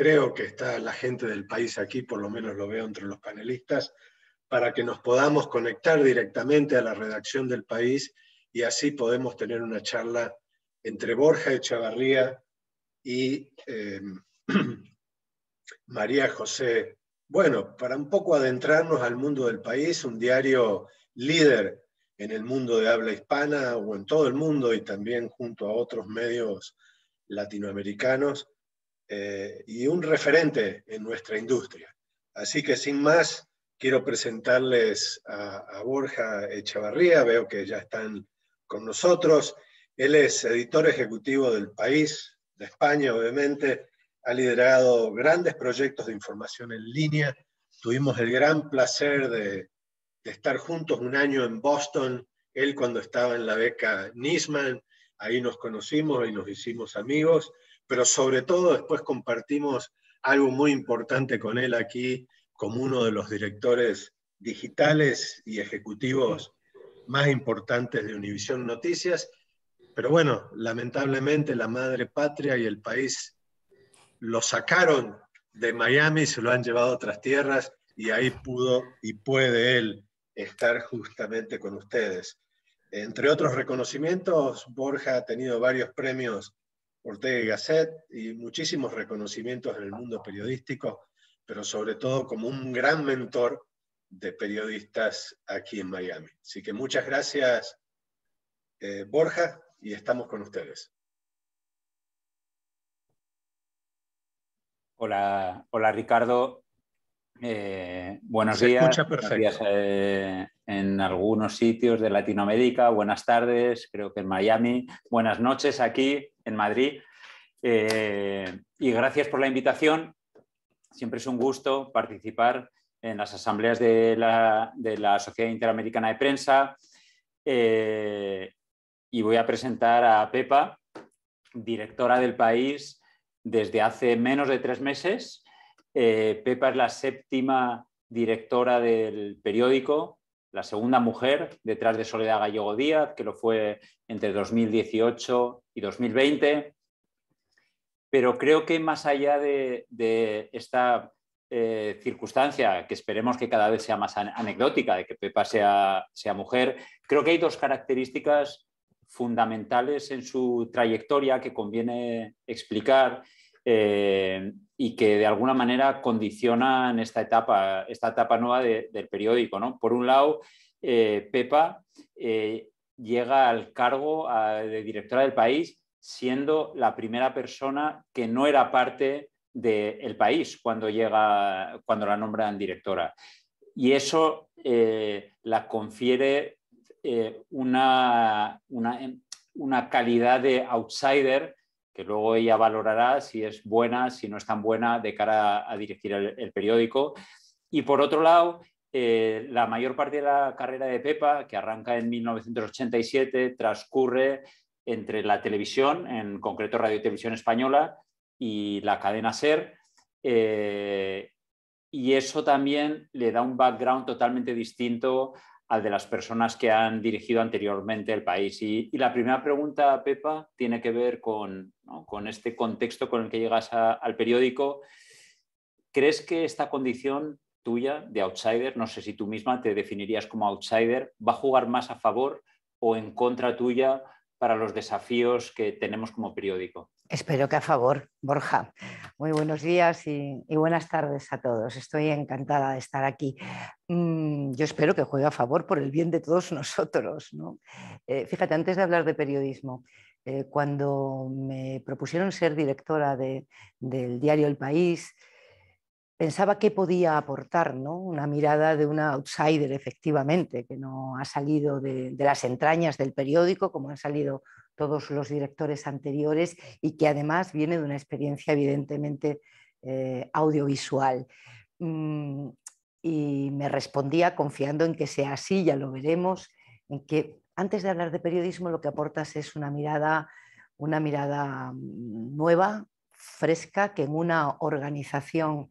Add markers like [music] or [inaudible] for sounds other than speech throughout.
creo que está la gente del país aquí, por lo menos lo veo entre los panelistas, para que nos podamos conectar directamente a la redacción del país y así podemos tener una charla entre Borja Echavarría y em, [clears throat] María José. Bueno, para un poco adentrarnos al mundo del país, un diario líder en el mundo de habla hispana o en todo el mundo y también junto a otros medios latinoamericanos eh, y un referente en nuestra industria. Así que sin más, quiero presentarles a, Borja Echevarría veo que ya están con nosotros. Él es editor ejecutivo del país, de España, obviamente. Ha liderado grandes proyectos de información en línea. Tuvimos el gran placer de, de estar juntos un año en Boston, él cuando estaba en la beca Nisman, ahí nos conocimos y nos hicimos amigos pero sobre todo después compartimos algo muy importante con él aquí como uno de los directores digitales y ejecutivos más importantes de Univisión Noticias. Pero bueno, lamentablemente la madre patria y el país lo sacaron de Miami, se lo han llevado a otras tierras y ahí pudo y puede él estar justamente con ustedes. Entre otros reconocimientos, Borja ha tenido varios premios Ortega y Gasset y muchísimos reconocimientos en el mundo periodístico, pero sobre todo como un gran mentor de periodistas aquí en Miami. Así que muchas gracias, eh, Borja, y estamos con ustedes. Hola, hola Ricardo. Eh, buenos, días, Escucha perfecto. Eh, en algunos sitios de Latinoamérica. Buenas tardes, creo que en Miami. Buenas noches aquí en Madrid. Eh, y gracias por la invitación. Siempre es un gusto participar en las asambleas de la, Sociedad Interamericana de Prensa. Eh, y voy a presentar a Pepa, directora del país desde hace menos de tres meses. Eh, Pepa es la séptima directora del periódico, la segunda mujer detrás de Soledad Gallego Díaz, que lo fue entre 2018 y 2020. Pero creo que más allá de, esta eh, circunstancia, que esperemos que cada vez sea más anecdótica, de que Pepa sea mujer, creo que hay dos características fundamentales en su trayectoria que conviene explicar eh, y que de alguna manera condicionan esta etapa, esta etapa nueva del periódico. Por un lado, eh, Pepa eh, llega al cargo de directora del país siendo la primera persona que no era parte del país cuando, llega, cuando la nombran directora. Y eso la confiere una, una, una calidad de outsider luego ella valorará si es buena, si no es tan buena de cara a, dirigir el, periódico. Y por otro lado, eh, la mayor parte de la carrera de Pepa, que arranca en 1987, transcurre entre la televisión, en concreto Radio y Televisión Española, y la cadena SER. Eh, y eso también le da un background totalmente distinto al de las personas que han dirigido anteriormente el país. Y, la primera pregunta, Pepa, tiene que ver con, este contexto con el que llegas al periódico. ¿Crees que esta condición tuya de outsider, no sé si tú misma te definirías como outsider, va a jugar más a favor o en contra tuya para los desafíos que tenemos como periódico? Espero que a favor, Borja. Muy buenos días y, buenas tardes a todos. Estoy encantada de estar aquí. Mm, yo espero que juegue a favor por el bien de todos [laughs] nosotros. Eh, fíjate, antes de hablar de periodismo, eh, cuando me propusieron ser directora del diario El País, pensaba qué podía aportar, una mirada de una outsider, efectivamente, que no ha salido de, de las entrañas del periódico, como han salido todos los directores anteriores y que además viene de una experiencia evidentemente eh, audiovisual. Mm, y me respondía confiando en que sea así, ya lo veremos, en que antes de hablar de periodismo lo que aportas es una mirada, una mirada nueva, fresca, que en una organización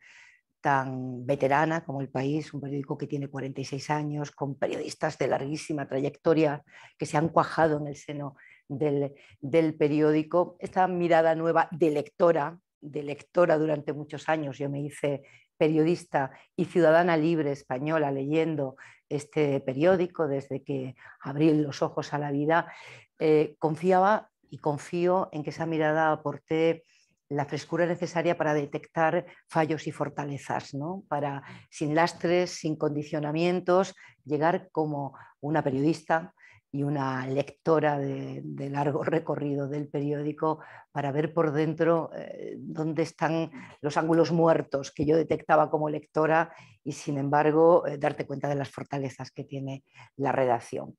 tan veterana como El País, un periódico que tiene 46 años, con periodistas de larguísima trayectoria que se han cuajado en el seno del, periódico, esta mirada nueva de lectora, de lectora durante muchos años, yo me hice periodista y ciudadana libre española leyendo este periódico desde que abrí los ojos a la vida, eh, confiaba y confío en que esa mirada aporte la frescura necesaria para detectar fallos y fortalezas, ¿no? para sin lastres, sin condicionamientos, llegar como una periodista, y una lectora de, largo [laughs] recorrido del periódico para ver por dentro eh, dónde están los ángulos muertos que yo detectaba como lectora y sin embargo eh, darte cuenta de las fortalezas que tiene la redacción.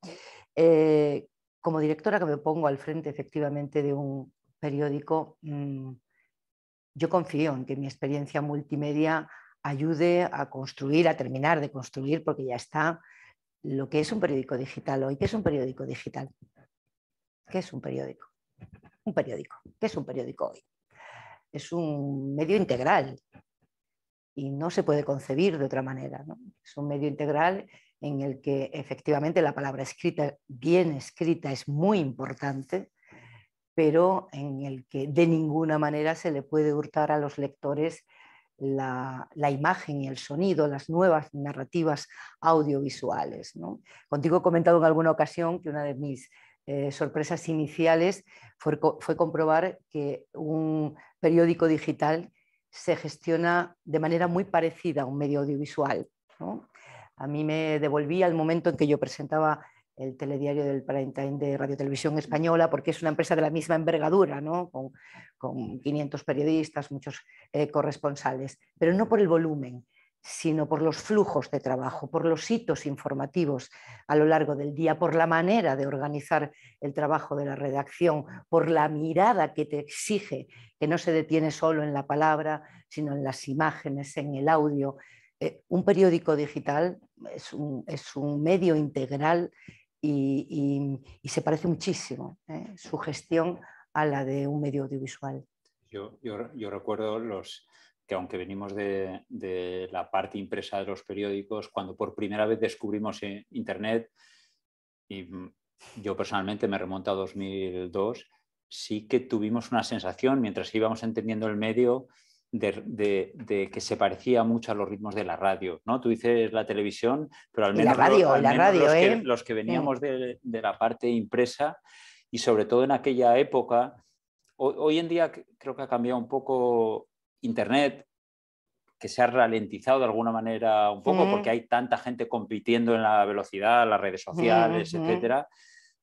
Eh, como directora que me pongo al frente efectivamente de un periódico, mm, yo confío en que mi experiencia multimedia ayude a construir, a terminar de construir, porque ya está, lo que es un periódico digital hoy. ¿Qué es un periódico digital? ¿Qué es un periódico? Un periódico. ¿Qué es un periódico hoy? Es un medio integral y no se puede concebir de otra manera. Es un medio integral en el que efectivamente la palabra escrita, bien escrita, es muy importante, pero en el que de ninguna manera se le puede hurtar a los lectores la, imagen y el sonido, las nuevas narrativas audiovisuales. Contigo he comentado en alguna ocasión que una de mis eh, sorpresas iniciales fue, comprobar que un periódico digital se gestiona de manera muy parecida a un medio audiovisual. A mí me devolvía al momento en que yo presentaba el telediario del prime de Radio Televisión Española, porque es una empresa de la misma envergadura, ¿no? con, con 500 periodistas, muchos eh, corresponsales, pero no por el volumen, sino por los flujos de trabajo, por los hitos informativos a lo largo del día, por la manera de organizar el trabajo de la redacción, por la mirada que te exige, que no se detiene solo en la palabra, sino en las imágenes, en el audio. Eh, un periódico digital es un, es un medio integral y, se parece muchísimo ¿eh? su gestión a la de un medio audiovisual. Yo, recuerdo los que aunque venimos de, de, la parte impresa de los periódicos, cuando por primera vez descubrimos eh, Internet, y yo personalmente me remonto a 2002, sí que tuvimos una sensación, mientras íbamos entendiendo el medio, de, que se parecía mucho a los ritmos de la radio, ¿no? Tú dices la televisión, pero al menos, la los, la radio, que, ¿eh? los, que, veníamos de, la parte impresa y sobre todo en aquella época, hoy, en día creo que ha cambiado un poco Internet, que se ha ralentizado de alguna manera un poco porque hay tanta gente compitiendo en la velocidad, las redes sociales, etcétera.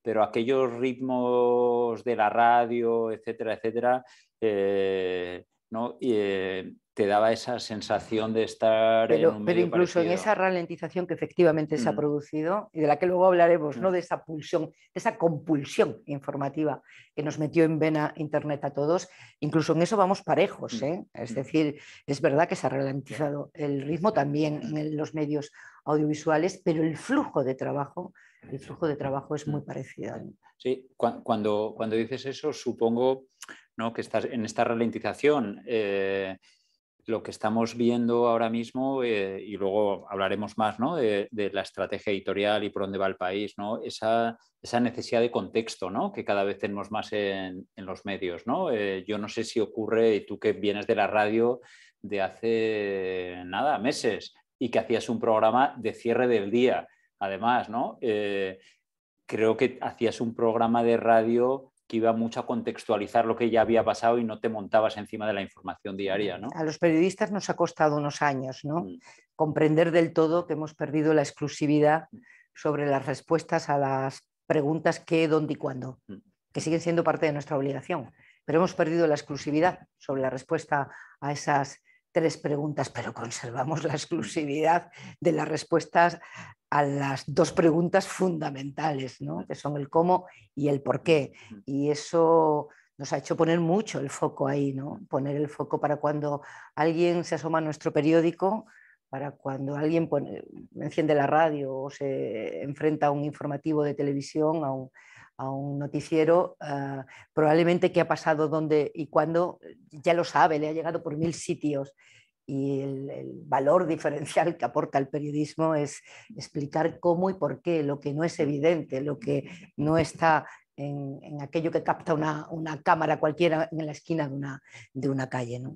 Pero aquellos ritmos de la radio, etcétera, etcétera, eh, ¿no? Y, eh, te daba esa sensación de estar. Pero, en un pero incluso en esa ralentización que efectivamente se ha mm. producido y de la que luego hablaremos, ¿no? Mm. de esa pulsión, de esa compulsión informativa que nos metió en vena Internet a todos, incluso en eso vamos parejos. Mm. ¿eh? Es decir, es verdad que se ha ralentizado el ritmo también en los medios audiovisuales, pero el flujo de trabajo, el flujo de trabajo es muy parecido. Sí, cuando, cuando dices eso, supongo ¿no? que estás en esta ralentización eh, lo que estamos viendo ahora mismo, eh, y luego hablaremos más ¿no? de, la estrategia editorial y por dónde va el país, ¿no? esa, necesidad de contexto ¿no? que cada vez tenemos más en, los medios. ¿no? Eh, yo no sé si ocurre, y tú que vienes de la radio de hace nada, meses, y que hacías un programa de cierre del día, además, ¿no? creo que hacías un programa de radio que iba mucho a contextualizar lo que ya había pasado y no te montabas encima de la información diaria. A los periodistas nos ha costado unos años ¿no? Mm. comprender del todo que hemos perdido la exclusividad sobre las respuestas a las preguntas qué, dónde y cuándo, mm. que siguen siendo parte de nuestra obligación, pero hemos perdido la exclusividad sobre la respuesta a esas tres preguntas, pero conservamos la exclusividad de las respuestas a las dos preguntas fundamentales, que son el cómo y el por qué. Y eso nos ha hecho poner mucho el foco ahí, ¿no? poner el foco para cuando alguien se asoma a nuestro periódico, para cuando alguien enciende la radio o se enfrenta a un informativo de televisión, a un, a un noticiero, ah, probablemente qué ha pasado, dónde y cuándo, ya lo sabe, le ha llegado por mil sitios. Y el, el, valor [laughs] diferencial que aporta el periodismo es explicar cómo y por qué, lo que no es evidente, lo que no está en, aquello que capta una, cámara cualquiera en la esquina de una, calle. ¿no?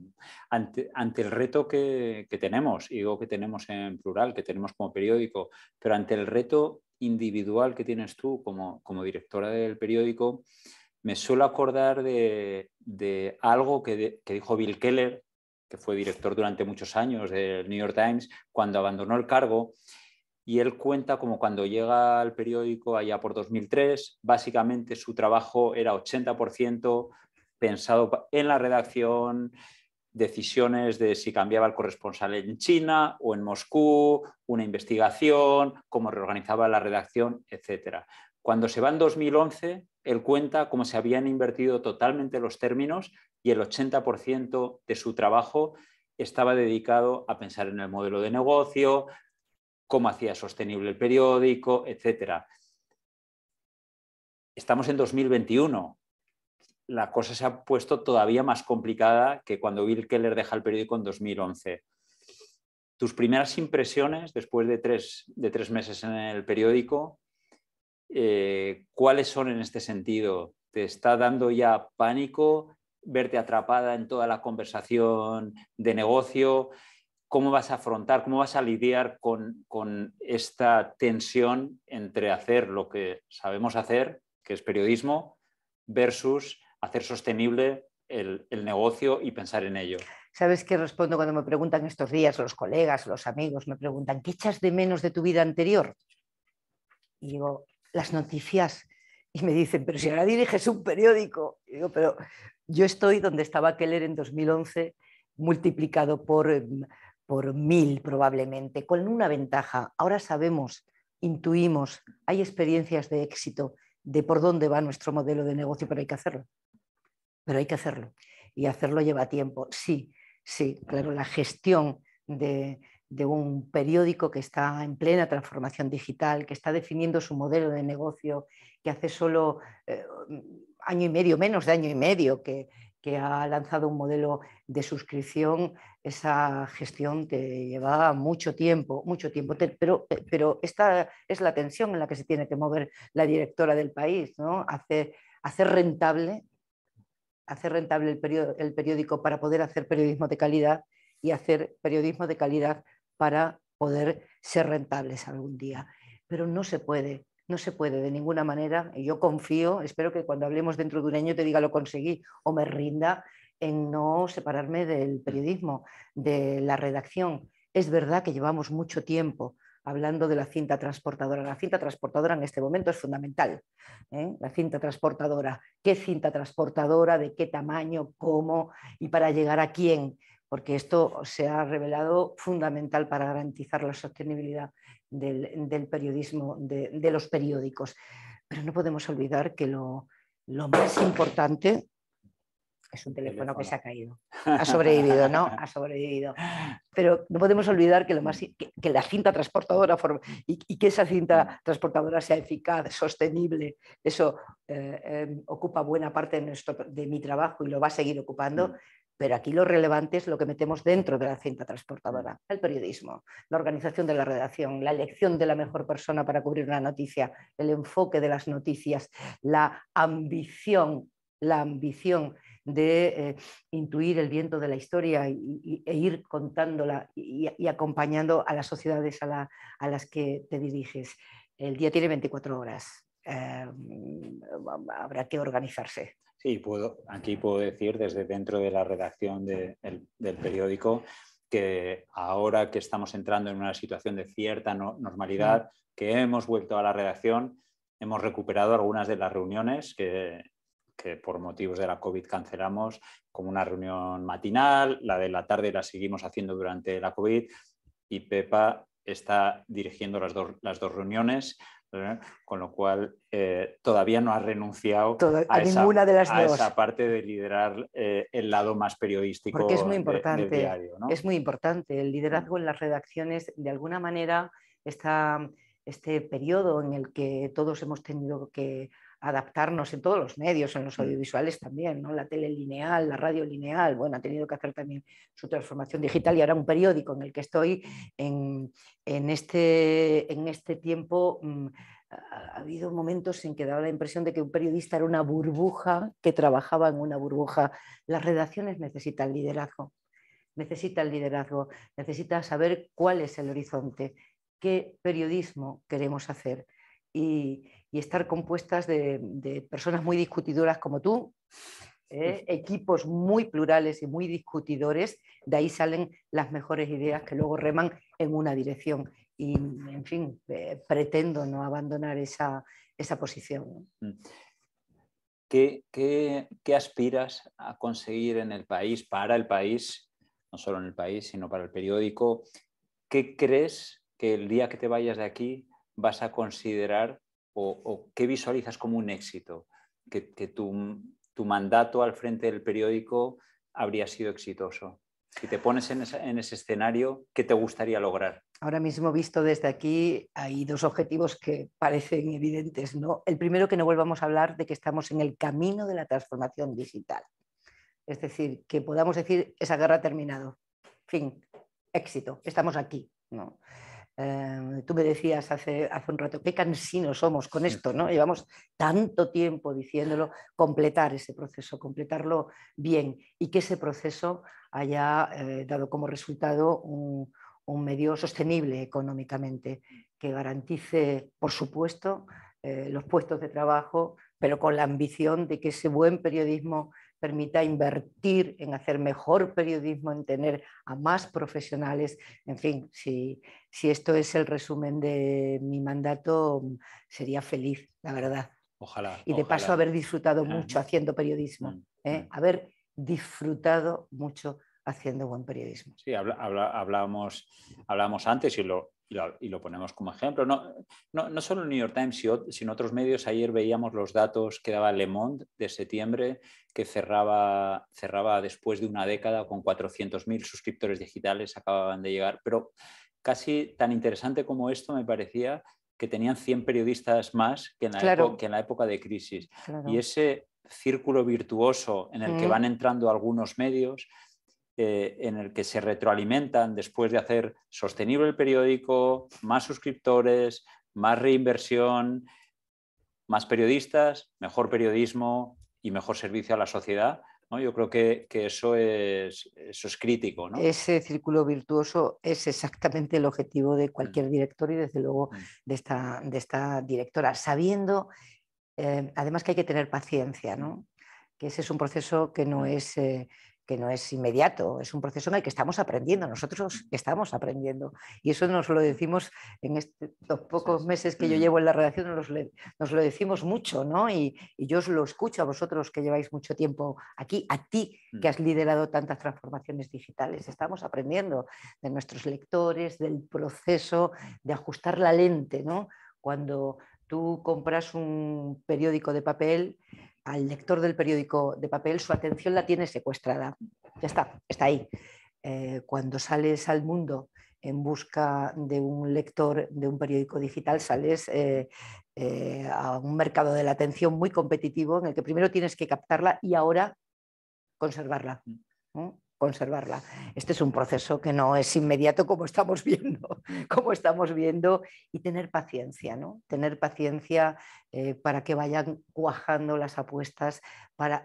Ante, el reto que, que tenemos, digo que tenemos en plural, que tenemos como periódico, pero ante el reto individual que tienes tú como, como directora del periódico, me suelo acordar de, algo que, dijo Bill Keller, que fue director durante muchos años del New York Times, cuando abandonó el cargo y él cuenta como cuando llega al periódico allá por 2003, básicamente su trabajo era 80% pensado en la redacción, decisiones de si cambiaba el corresponsal en China o en Moscú, una investigación, cómo reorganizaba la redacción, etc. Cuando se va en 2011, él cuenta cómo se habían invertido totalmente los términos y el 80% de su trabajo estaba dedicado a pensar en el modelo de negocio, cómo hacía sostenible el periódico, etc. Estamos en 2021. La cosa se ha puesto todavía más complicada que cuando Bill Keller deja el periódico en 2011. Tus primeras impresiones después de tres, de meses en el periódico, eh, ¿cuáles son en este sentido? ¿Te está dando ya pánico verte atrapada en toda la conversación de negocio? cómo vas a afrontar, cómo vas a lidiar con, esta tensión entre hacer lo que sabemos hacer, que es periodismo, versus hacer sostenible el, negocio y pensar en ello. ¿Sabes qué respondo cuando me preguntan estos días los colegas, los amigos? Me preguntan, ¿qué echas de menos de tu vida anterior? Y digo, las noticias. Y me dicen, pero si ahora diriges un periódico. Y digo, pero yo estoy donde estaba Keller en 2011, multiplicado por em, por mil probablemente, con una ventaja. Ahora sabemos, intuimos, hay experiencias de éxito de por dónde va nuestro modelo de negocio, pero hay que hacerlo. Pero hay que hacerlo. Y hacerlo lleva tiempo. Sí, sí, claro, la gestión de, un periódico que está en plena transformación digital, que está definiendo su modelo de negocio, que hace solo eh, año y medio, menos de año y medio, que, que ha lanzado un modelo de suscripción, esa gestión que lleva mucho tiempo, mucho tiempo, pero, eh, pero esta es la tensión en la que se tiene que mover la directora del país, ¿no? hacer, hacer rentable hacer rentable el periódico para poder hacer periodismo de calidad y hacer periodismo de calidad para poder ser rentables algún día. Pero no se puede no se puede de ninguna manera, y yo confío, espero que cuando hablemos dentro de un año te diga lo conseguí o me rinda en no separarme del periodismo, de la redacción. Es verdad que llevamos mucho tiempo hablando de la cinta transportadora. La cinta transportadora en este momento es fundamental. ¿eh? La cinta transportadora. ¿Qué cinta transportadora? ¿De qué tamaño? ¿Cómo? ¿Y para llegar a quién? porque esto se ha revelado fundamental para garantizar la sostenibilidad del, periodismo, de, los periódicos. Pero no podemos olvidar que lo, lo más importante es un teléfono, que se ha caído. Ha sobrevivido, ¿no? Ha sobrevivido. Pero no podemos olvidar que, lo más, que, la cinta transportadora y, y, que esa cinta transportadora sea eficaz, sostenible, eso eh, em, ocupa buena parte de, nuestro, de mi trabajo y lo va a seguir ocupando. Mm pero aquí lo relevante es lo que metemos dentro de la cinta transportadora, mm. el periodismo, la organización de la redacción, la elección de la mejor persona para cubrir una noticia, el enfoque de las noticias, la ambición, la ambición de eh, intuir el viento de la historia e ir contándola y, acompañando a las sociedades a, las que te diriges. El día tiene 24 horas, em, habrá que organizarse. Sí, puedo, aquí puedo decir desde dentro de la redacción del, periódico que ahora que estamos entrando en una situación de cierta normalidad, que hemos vuelto a la redacción, hemos recuperado algunas de las reuniones que, por motivos de la COVID cancelamos, como una reunión matinal, la de la tarde la seguimos haciendo durante la COVID y Pepa está dirigiendo las dos reuniones ¿eh? Con lo cual, eh, todavía no ha renunciado a, ninguna de las a parte de liderar eh, el lado más periodístico es muy importante, diario. Es muy importante. El liderazgo en las redacciones, de alguna manera, está este periodo en el que todos hemos tenido que adaptarnos en todos los medios, en los mm. audiovisuales también, ¿no? la tele lineal, la radio lineal, bueno, ha tenido que hacer también su transformación digital y ahora un periódico en el que estoy en, este, en este tiempo. Mm, ha habido momentos en que daba la impresión de que un periodista era una burbuja que trabajaba en una burbuja. Las redacciones necesitan liderazgo, necesitan liderazgo, necesitan saber cuál es el horizonte, qué periodismo queremos hacer. Y, y estar compuestas de, personas muy discutidoras como tú, mm. ¿eh? equipos muy plurales y muy discutidores, de ahí salen las mejores ideas que luego reman en una dirección. Y, en fin, eh, pretendo no abandonar esa, esa posición. Mm. ¿Qué, qué, qué aspiras a conseguir en el país, para el país, no solo en el país, sino para el periódico? ¿Qué crees que el día que te vayas de aquí vas a considerar o, qué visualizas como un éxito? Que, tu, mandato al frente del periódico habría sido exitoso. Si te pones en, ese escenario, ¿qué te gustaría lograr? Ahora mismo, visto desde aquí, hay dos objetivos que parecen evidentes. ¿no? El primero, que no volvamos a hablar de que estamos en el camino de la transformación digital. Es decir, que podamos decir, esa guerra ha terminado. Fin, éxito, estamos aquí. ¿no? Eh, tú me decías hace, un rato, qué cansinos somos con esto, ¿no? Llevamos tanto tiempo diciéndolo, completar ese proceso, completarlo bien y que ese proceso haya eh, dado como resultado un, medio sostenible económicamente, que garantice, por supuesto, eh, los puestos de trabajo, pero con la ambición de que ese buen periodismo permita invertir en hacer mejor periodismo, en tener a más profesionales. En fin, si, esto es el resumen de mi mandato, sería feliz, la verdad. Ojalá. Y de paso haber disfrutado em, mucho haciendo periodismo, mm, ¿eh? mm. haber disfrutado mucho haciendo buen periodismo. Sí, hablábamos, antes y lo, y lo, ponemos como ejemplo. No, no, no solo el New York Times, sino otros medios. Ayer veíamos los datos que daba Le Monde de septiembre, que cerraba, después de una década con 400.000 suscriptores digitales, acababan de llegar. Pero casi tan interesante como esto me parecía que tenían 100 periodistas más que en la, época, que en la época de crisis. Y ese círculo virtuoso en el que van entrando algunos medios, eh, en el que se retroalimentan después de hacer sostenible el periódico, más suscriptores, más reinversión, más periodistas, mejor periodismo y mejor servicio a la sociedad. ¿no? Yo creo que, eso, es, eso, es, crítico. Ese círculo virtuoso es exactamente el objetivo de cualquier mm. director y desde luego mm. de esta, de esta directora, sabiendo eh, además que hay que tener paciencia, que ese es un proceso que no mm. es... Eh, que no es inmediato, es un proceso en el que estamos aprendiendo, nosotros estamos aprendiendo. Y eso nos lo decimos en estos pocos meses que yo mm. llevo en la redacción, nos, nos lo decimos mucho, ¿no? Y, y, yo os lo escucho a vosotros que lleváis mucho tiempo aquí, a ti que mm. has liderado tantas transformaciones digitales. Estamos aprendiendo de nuestros lectores, del proceso de ajustar la lente, ¿no? Cuando tú compras un periódico de papel, al lector del periódico de papel su atención la tiene secuestrada. Ya está, está ahí. Eh, cuando sales al mundo en busca de un lector de un periódico digital, sales eh, eh, a un mercado de la atención muy competitivo en el que primero tienes que captarla y ahora conservarla. Mm conservarla. Este es un proceso que no es inmediato como estamos [laughs] viendo, como estamos viendo y tener paciencia, ¿no? Tener paciencia eh, para que vayan cuajando las apuestas, para,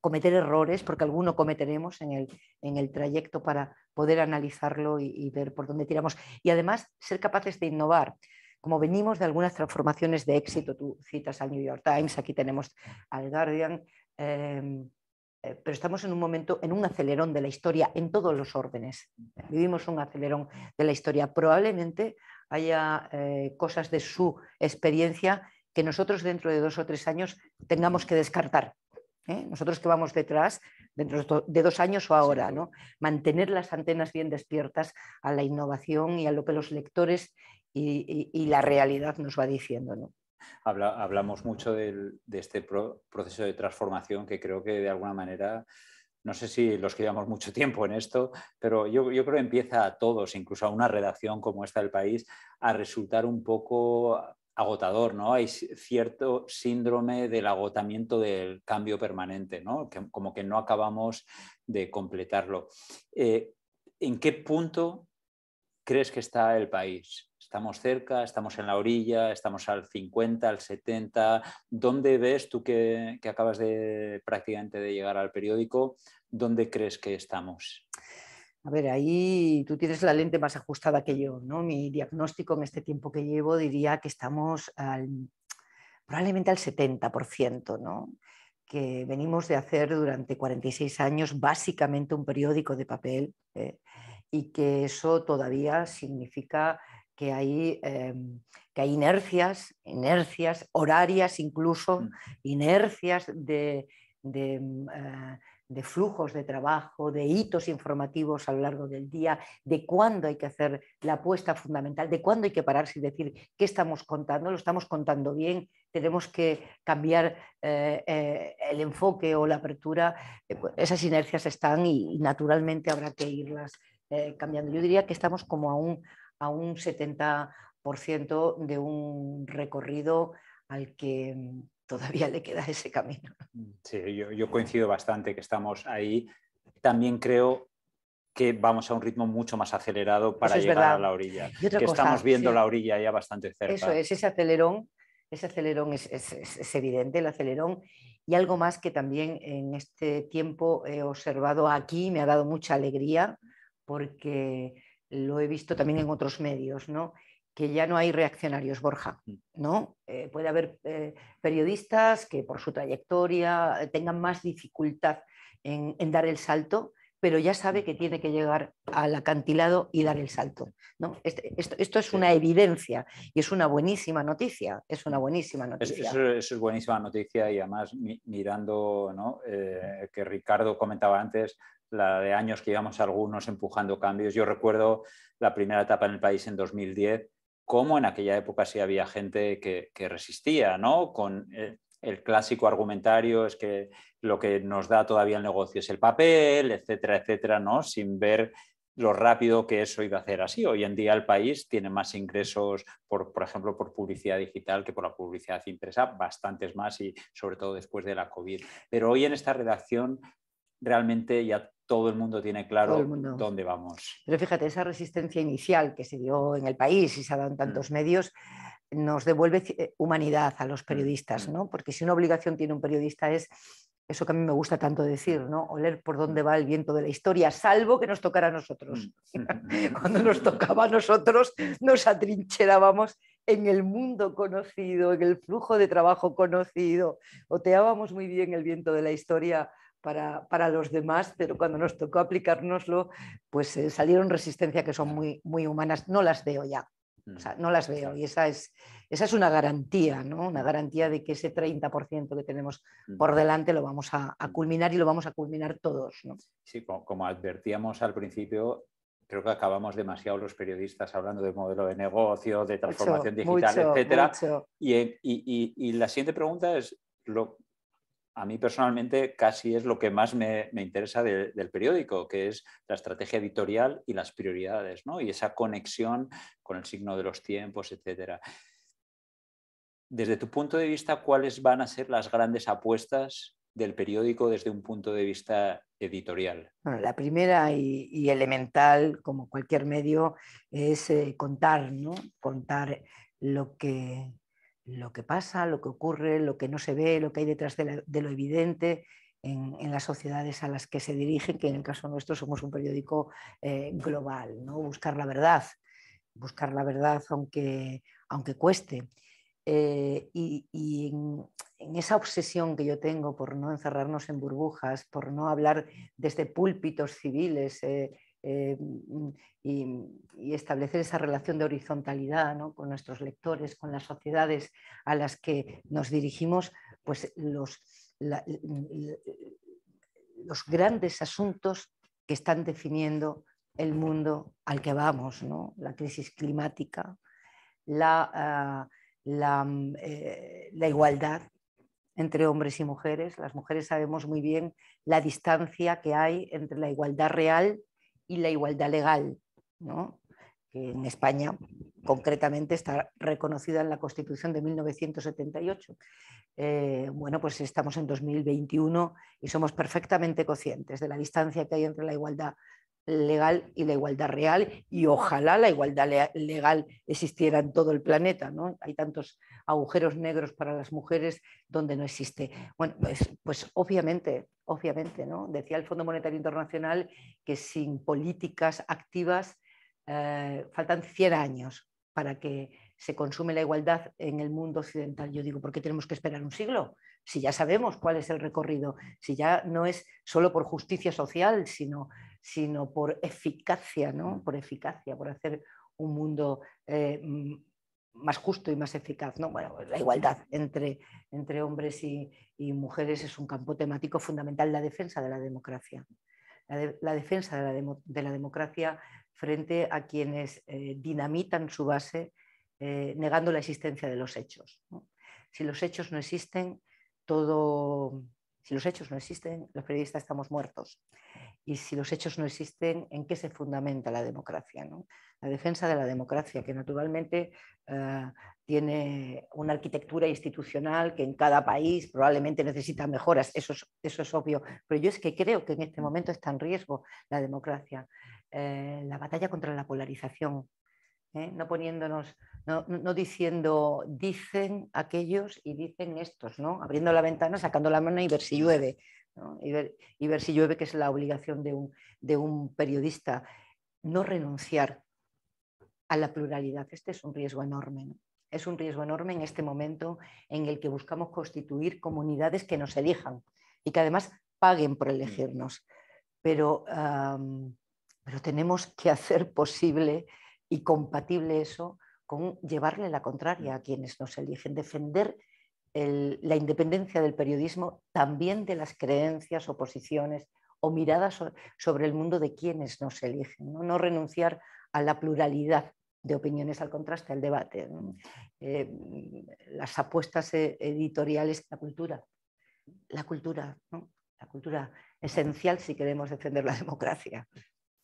cometer errores, porque alguno cometeremos en el, en el trayecto para poder analizarlo y, ver por dónde tiramos. Y además ser capaces de innovar como venimos de algunas transformaciones de éxito, tú citas al New York Times, aquí tenemos al Guardian, em, eh, pero estamos en un momento, en un acelerón de la historia en todos los órdenes. Vivimos un acelerón de la historia. Probablemente haya eh, cosas de su experiencia que nosotros dentro de dos o tres años tengamos que descartar. ¿eh? Nosotros que vamos detrás, dentro de dos años o ahora, ¿no? mantener las antenas bien despiertas a la innovación y a lo que los lectores y, y la realidad nos va diciendo. ¿no? hablamos mucho de este proceso de transformación que creo que de alguna manera, no sé si los que llevamos mucho tiempo en esto, pero yo, creo que empieza a todos, incluso a una redacción como esta del país, a resultar un poco agotador, ¿no? Hay cierto síndrome del agotamiento del cambio permanente, ¿no? como que no acabamos de completarlo. Eh, ¿En qué punto crees que está el país? ¿Estamos cerca? ¿Estamos en la orilla? ¿Estamos al 50, al 70? ¿Dónde ves tú que, acabas de prácticamente de llegar al periódico? ¿Dónde crees que estamos? A ver, ahí tú tienes la lente más ajustada que yo, ¿no? Mi diagnóstico en este tiempo que llevo diría que estamos probablemente al 70%, ¿no? Que venimos de hacer durante 46 años básicamente un periódico de papel ¿eh? y que eso todavía significa que hay, em, que hay inercias, inercias horarias incluso, inercias em, eh, de, flujos de trabajo, de hitos informativos a lo largo del día, de cuándo hay que hacer la apuesta fundamental, de cuándo hay que pararse y decir qué estamos contando, lo estamos contando bien, tenemos que cambiar eh, eh, el enfoque o la apertura. Pues esas inercias están y, naturalmente habrá que irlas cambiando. Yo diría que estamos como aún a un 70% de un recorrido al que mm, todavía le queda ese camino. Mm, sí, yo, coincido bastante que estamos ahí. También creo que vamos a un ritmo mucho más acelerado para llegar a la orilla. estamos viendo la orilla ya bastante cerca. Eso es, ese acelerón, ese acelerón es, es, evidente, el acelerón. Y algo más que también en este tiempo he observado aquí, me ha dado mucha alegría, porque lo he visto también en otros medios, ¿no? que ya no hay reaccionarios, Borja, mm. ¿no? Eh, puede haber eh, periodistas que por su trayectoria eh, tengan más dificultad en, dar el salto, pero ya sabe mm. que tiene que llegar al acantilado y dar el salto, ¿no? Este, esto, es una evidencia y es una buenísima noticia, es una buenísima noticia. Eso, es buenísima noticia y además mirando, ¿no? que Ricardo comentaba antes, la de años que íbamos algunos empujando cambios. Yo recuerdo la primera etapa en el país en 2010, cómo en aquella época sí había gente que, resistía, ¿no? Con eh, el, clásico argumentario es que lo que nos da todavía el negocio es el papel, etcétera, etcétera, ¿no? Sin ver lo rápido que eso iba a hacer así. Hoy en día el país tiene más ingresos, por, por ejemplo, por publicidad digital que por la publicidad impresa, bastantes más y sobre todo después de la COVID. Pero hoy en esta redacción realmente ya todo el mundo tiene claro dónde vamos. Pero fíjate, esa resistencia inicial que se dio en el país y se ha dado en mm. tantos medios nos devuelve eh, humanidad a los mm, periodistas, mm. ¿no? Porque si una obligación tiene un periodista es eso que a mí me gusta tanto decir, ¿no? Oler por dónde va el viento de la historia, salvo que nos tocara a nosotros. [laughs] Cuando nos tocaba a nosotros, nos atrincherábamos en el mundo conocido, en el flujo de trabajo conocido. Oteábamos muy bien el viento de la historia para, los demás, pero cuando nos tocó aplicárnoslo, pues eh, salieron resistencias que son muy, muy humanas. No las veo ya, o sea, no las veo y esa es, esa es una garantía, ¿no? Una garantía de que ese 30% que tenemos por delante lo vamos a, culminar y lo vamos a culminar todos, Sí, como, advertíamos al principio, creo que acabamos demasiado los periodistas hablando de modelo de negocio, de transformación digital, etcétera. Y, y, la siguiente pregunta es, lo, a mí personalmente casi es lo que más me, interesa del periódico, que es la estrategia editorial y las prioridades, ¿no? Y esa conexión con el signo de los tiempos, etcétera. Desde tu punto de vista, ¿cuáles van a ser las grandes apuestas del periódico desde un punto de vista editorial? Bueno, la primera y, elemental, como cualquier medio, es eh, contar, ¿no? Contar lo que, lo que pasa, lo que ocurre, lo que no se ve, lo que hay detrás de, lo evidente en, las sociedades a las que se dirigen, que en el caso nuestro somos un periódico eh, global, ¿no? buscar la verdad, buscar la verdad aunque, aunque cueste. Eh, y, en, esa obsesión que yo tengo por no encerrarnos en burbujas, por no hablar desde púlpitos civiles, eh, eh, mm, mm, y, establecer esa relación de horizontalidad con nuestros lectores, con las sociedades a las que nos dirigimos, pues los, los grandes asuntos que están definiendo el mundo al que vamos, la crisis climática, la, ah, mm, eh, la igualdad entre hombres y mujeres. Las mujeres sabemos muy bien la distancia que hay entre la igualdad real y la igualdad legal, ¿no? que en España concretamente está reconocida en la Constitución de 1978. Eh, bueno, pues estamos en 2021 y somos perfectamente conscientes de la distancia que hay entre la igualdad legal y la igualdad real, y ojalá la igualdad legal existiera en todo el planeta. ¿no? Hay tantos agujeros negros para las mujeres donde no existe. Bueno, pues, pues obviamente, obviamente, ¿no? Decía el Fondo Monetario Internacional que sin políticas activas eh, faltan 100 años para que se consume la igualdad en el mundo occidental. Yo digo, ¿por qué tenemos que esperar un siglo? Si ya sabemos cuál es el recorrido, si ya no es solo por justicia social, sino sino por eficacia, ¿no? Mm. Por eficacia, por hacer un mundo eh, mm, más justo y más eficaz. la igualdad entre, hombres y, mujeres es un campo temático fundamental, la defensa de la democracia. La, defensa de la, democracia frente a quienes eh, dinamitan su base eh, negando la existencia de los hechos. Si los hechos no existen, todo... Si los hechos no existen, los periodistas estamos muertos y si los hechos no existen, ¿en qué se fundamenta la democracia? La defensa de la democracia, que naturalmente eh, tiene una arquitectura institucional que en cada país probablemente necesita mejoras, eso es, obvio, pero yo es que creo que en este momento está en riesgo la democracia, eh, la batalla contra la polarización, ¿eh? no poniéndonos, no, diciendo dicen aquellos y dicen estos, abriendo la ventana, sacando la mano y ver si llueve y, ver, si llueve, que es la obligación de un, periodista, no renunciar a la pluralidad. Este es un riesgo enorme. Es un riesgo enorme en este momento en el que buscamos constituir comunidades que nos elijan y que además paguen por mm. elegirnos. Pero, pero tenemos que hacer posible y compatible eso con llevarle la contraria mm. a quienes nos eligen, defender la independencia del periodismo también de las creencias, oposiciones o miradas sobre el mundo de quienes nos eligen, no, renunciar a la pluralidad de opiniones al contraste, al debate, eh, las apuestas e-, editoriales, la cultura, la cultura, la cultura esencial si queremos defender la democracia.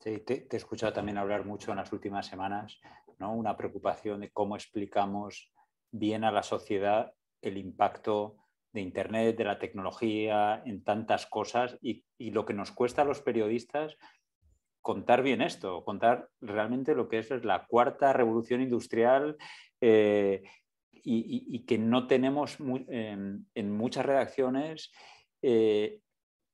Sí, te, te, he escuchado también hablar mucho en las últimas semanas, una preocupación de cómo explicamos bien a la sociedad el impacto de Internet, de la tecnología, en tantas cosas y, lo que nos cuesta a los periodistas contar bien esto, contar realmente lo que es, la cuarta revolución industrial eh, y, que no tenemos en muchas redacciones eh,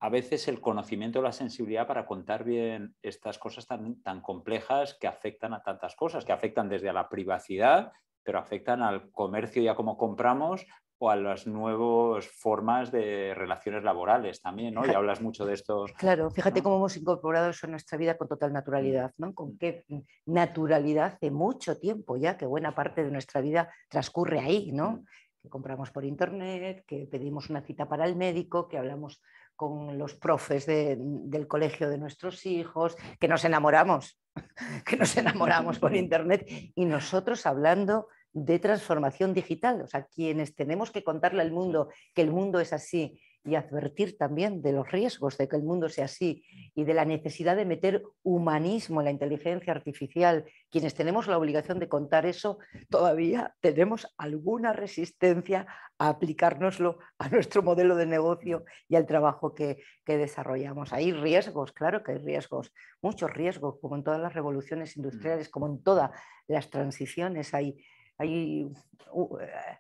a veces el conocimiento, la sensibilidad para contar bien estas cosas tan, tan complejas que afectan a tantas cosas, que afectan desde a la privacidad pero afectan al comercio y a cómo compramos o a las nuevas formas de relaciones laborales también, ¿no? Y hablas mucho de estos... Claro, fíjate cómo hemos incorporado eso en nuestra vida con total naturalidad, ¿no? Con qué naturalidad hace mucho tiempo ya, que buena parte de nuestra vida transcurre ahí, ¿no? Mm. Que compramos por internet, que pedimos una cita para el médico, que hablamos con los profes del colegio de nuestros hijos, que nos enamoramos, [laughs] que nos enamoramos por [laughs] Internet y nosotros hablando de transformación digital, o sea, quienes tenemos que contarle al mundo que el mundo es así y advertir también de los riesgos de que el mundo sea así y de la necesidad de meter humanismo en la inteligencia artificial, quienes tenemos la obligación de contar eso, todavía tenemos alguna resistencia a aplicárnoslo a nuestro modelo de negocio y al trabajo que, desarrollamos. Hay riesgos, claro que hay riesgos, muchos riesgos, como en todas las revoluciones mm. industriales, como en todas las transiciones hay eh,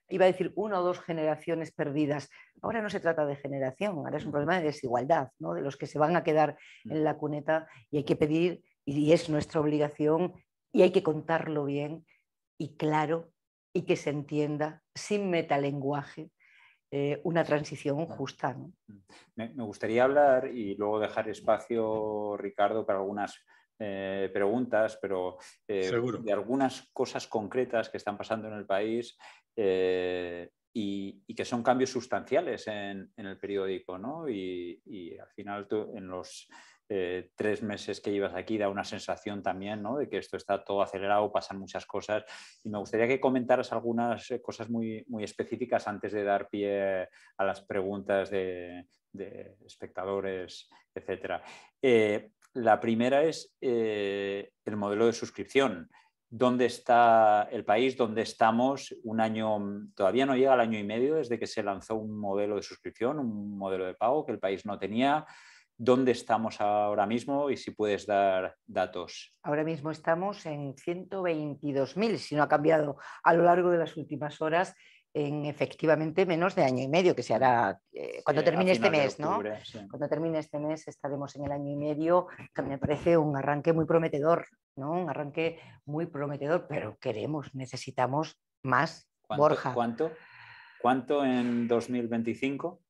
iba a decir, una o dos generaciones perdidas. Ahora no se trata de generación, ahora es un problema de desigualdad, de los que se van a quedar mm. en la cuneta y hay que pedir, y es nuestra obligación, y hay que contarlo bien y claro y que se entienda sin metalenguaje eh, una transición justa. Mm. Me, me, gustaría hablar y luego dejar espacio, Ricardo, para algunas eh, preguntas, pero eh, de algunas cosas concretas que están pasando en el país eh, y, que son cambios sustanciales en, el periódico, Y, al final tú en los tres meses que llevas aquí da una sensación también, De que esto está todo acelerado, pasan muchas cosas y me gustaría que comentaras algunas cosas muy, específicas antes de dar pie a las preguntas de, espectadores, etcétera. La primera es eh, el modelo de suscripción. ¿Dónde está el país? ¿Dónde estamos? Un año, todavía no llega al año y medio desde que se lanzó un modelo de suscripción, un modelo de pago que el país no tenía. ¿Dónde estamos ahora mismo y si puedes dar datos? Ahora mismo estamos en 122.000, si no ha cambiado a lo largo de las últimas horas, en efectivamente menos de año y medio, que se hará eh, cuando termine este mes, ¿no? Cuando termine este mes estaremos en el año y medio, que me parece un arranque muy prometedor, ¿no? Un arranque muy prometedor, pero queremos, necesitamos más Borja. ¿Cuánto? ¿Cuánto en 2025?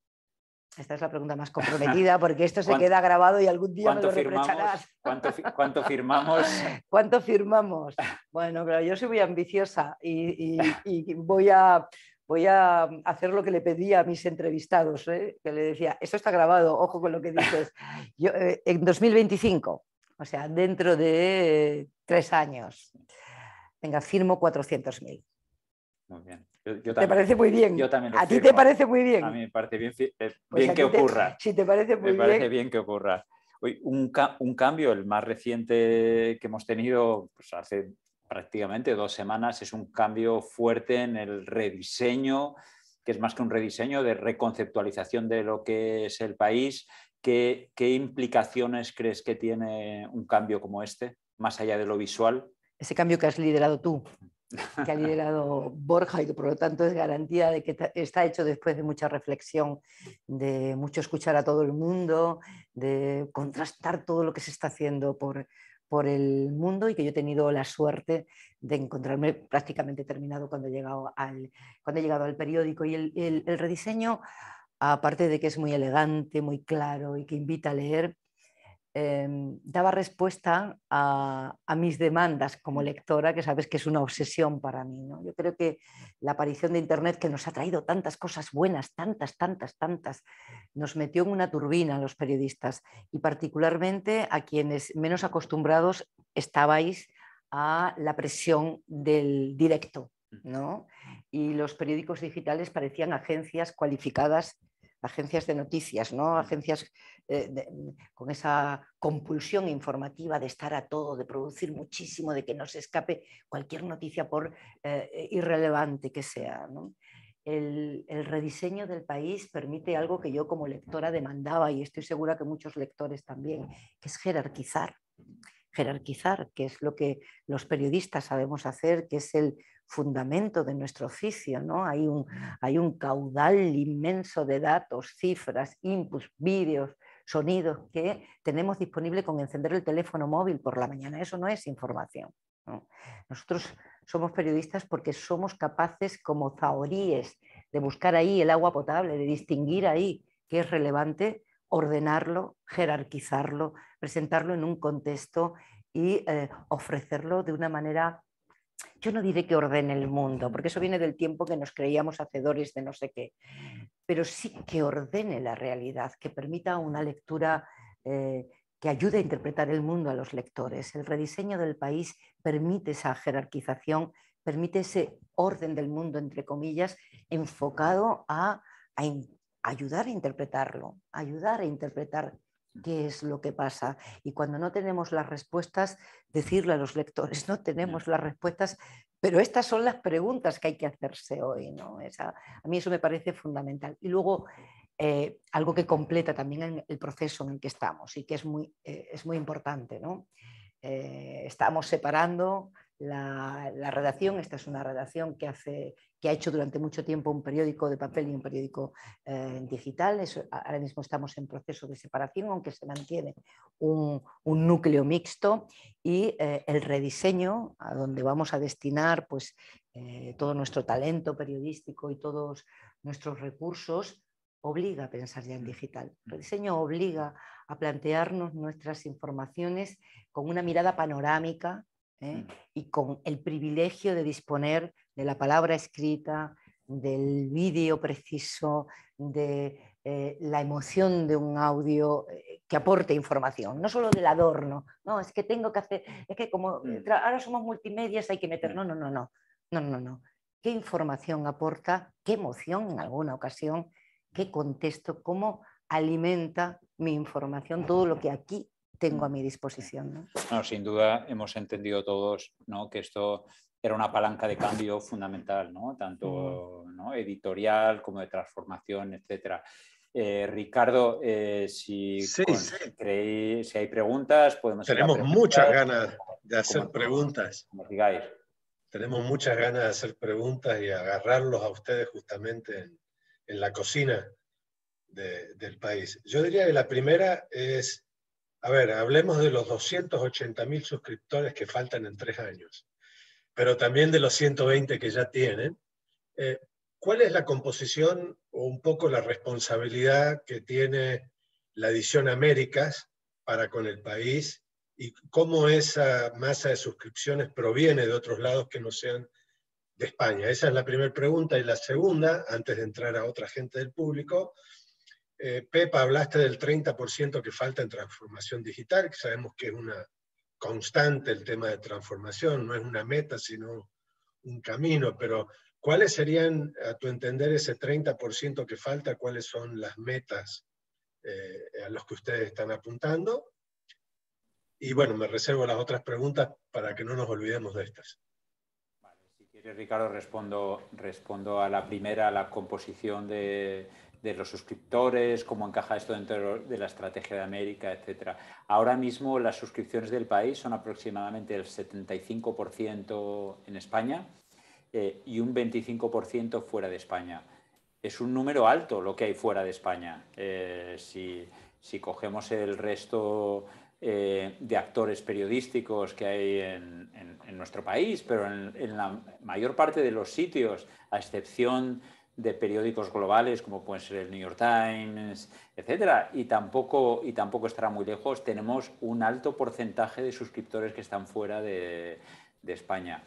Esta es la pregunta más comprometida [laughs] porque esto se queda grabado y algún día me lo ¿cuánto, firmamos? [laughs] ¿Cuánto firmamos? Bueno, pero yo soy muy ambiciosa y, voy, a, hacer lo que le pedí a mis entrevistados, ¿eh? que le decía, esto está grabado, ojo con lo que dices. [laughs] Eh, en 2025, o sea, dentro de tres años, venga, firmo 400.000. Muy bien. Yo, ¿Te parece muy bien? Yo también ¿A ti te parece muy bien? A mí me parece bien, eh, pues que ocurra. si te parece muy bien. Me parece bien que ocurra. Un, un, cambio, el más reciente que hemos tenido pues hace prácticamente dos semanas, es un cambio fuerte en el rediseño, que es más que un rediseño, de reconceptualización de lo que es el país. ¿Qué, qué implicaciones crees que tiene un cambio como este, más allá de lo visual? Ese cambio que has liderado tú que ha liderado Borja y que por lo tanto es garantía de que está hecho después de mucha reflexión, de mucho escuchar a todo el mundo, de contrastar todo lo que se está haciendo por, por el mundo y que yo he tenido la suerte de encontrarme prácticamente terminado cuando he llegado al, cuando he llegado al periódico. Y el, el rediseño, aparte de que es muy elegante, muy claro y que invita a leer, Em, daba respuesta a, mis demandas como lectora, que sabes que es una obsesión para mí. ¿no? Yo creo que la aparición de Internet, que nos ha traído tantas cosas buenas, tantas, tantas, tantas, nos metió en una turbina a los periodistas y particularmente a quienes menos acostumbrados estabais a la presión del directo. ¿no? Y los periódicos digitales parecían agencias cualificadas agencias de noticias, ¿no? agencias eh, con esa compulsión informativa de estar a todo, de producir muchísimo, de que no se escape cualquier noticia por eh, irrelevante que sea. el, rediseño del país permite algo que yo como lectora demandaba y estoy segura que muchos lectores también, que es jerarquizar. Jerarquizar, que es lo que los periodistas sabemos hacer, que es el fundamento de nuestro oficio, ¿no? Hay un, hay un caudal inmenso de datos, cifras, inputs, vídeos, sonidos que tenemos disponible con encender el teléfono móvil por la mañana. Eso no es información. Nosotros somos periodistas porque somos capaces, como zahoríes, de buscar ahí el agua potable, de distinguir ahí qué es relevante, ordenarlo, jerarquizarlo, presentarlo en un contexto y eh, ofrecerlo de una manera yo no diré que ordene el mundo, porque eso viene del tiempo que nos creíamos hacedores de no sé qué, pero sí que ordene la realidad, que permita una lectura eh, que ayude a interpretar el mundo a los lectores. El rediseño del país permite esa jerarquización, permite ese orden del mundo, entre comillas, enfocado a ayudar a interpretarlo, ayudar a interpretar qué es lo que pasa. Y cuando no tenemos las respuestas, decirle a los lectores, no tenemos las respuestas, pero estas son las preguntas que hay que hacerse hoy. a mí eso me parece fundamental. Y luego, eh, algo que completa también el proceso en el que estamos y que es muy, eh, importante. ¿no? Eh, estamos separando la, redacción. Esta es una redacción que, hace, que ha hecho durante mucho tiempo un periódico de papel y un periódico eh, digital. ahora mismo estamos en proceso de separación, aunque se mantiene un, núcleo mixto y eh, el rediseño, a donde vamos a destinar pues, eh, todo nuestro talento periodístico y todos nuestros recursos obliga a pensar ya en mm. digital. El mm. rediseño obliga a plantearnos nuestras informaciones con una mirada panorámica, ¿eh? y con el privilegio de disponer de la palabra escrita, del vídeo preciso, de eh, la emoción de un audio eh, que aporte información, no solo del adorno, no, es que tengo que hacer, es que como ahora somos multimedias hay que meter, no, no, no, no, no, no, no. ¿Qué información aporta? ¿Qué emoción en alguna ocasión? ¿Qué contexto? ¿Cómo alimenta mi información todo lo que aquí tengo mm. a mi disposición. ¿no? sin duda hemos entendido todos que esto era una palanca de cambio fundamental, ¿no? tanto mm. editorial como de transformación, etc. Eh, Ricardo, eh, si, si hay preguntas, podemos... Tenemos muchas ganas de hacer preguntas. Tenemos muchas ganas de hacer preguntas y agarrarlos a ustedes justamente en, la cocina del país. Yo diría que la primera es a ver, hablemos de los 280.000 suscriptores que faltan en tres años, pero también de los 120 que ya tienen. Eh, ¿Cuál es la composición o un poco la responsabilidad que tiene la edición Américas para con el país y cómo esa masa de suscripciones proviene de otros lados que no sean de España? Esa es la primera pregunta. Y la segunda, antes de entrar a otra gente del público, eh, Pepa, hablaste del 30% que falta en transformación digital, que sabemos que es una constante el tema de transformación, no es una meta, sino un camino, pero ¿cuáles serían, a tu entender, ese 30% que falta? ¿Cuáles son las metas eh, a los que ustedes están apuntando? Y bueno, me reservo las otras preguntas para que no nos olvidemos de estas. si quieres, Ricardo, respondo, respondo a la primera, a la composición de de los suscriptores, cómo encaja esto dentro de la estrategia de América, etc. Ahora mismo las suscripciones del país son aproximadamente el 75% en España eh, y un 25% fuera de España. Es un número alto lo que hay fuera de España. Eh, si, si, cogemos el resto eh, de actores periodísticos que hay en, en, nuestro país, pero en, en la mayor parte de los sitios, a excepción de periódicos globales como pueden ser el New York Times, etcétera, y tampoco, y tampoco estará muy lejos. Tenemos un alto porcentaje de suscriptores que están fuera de, de España.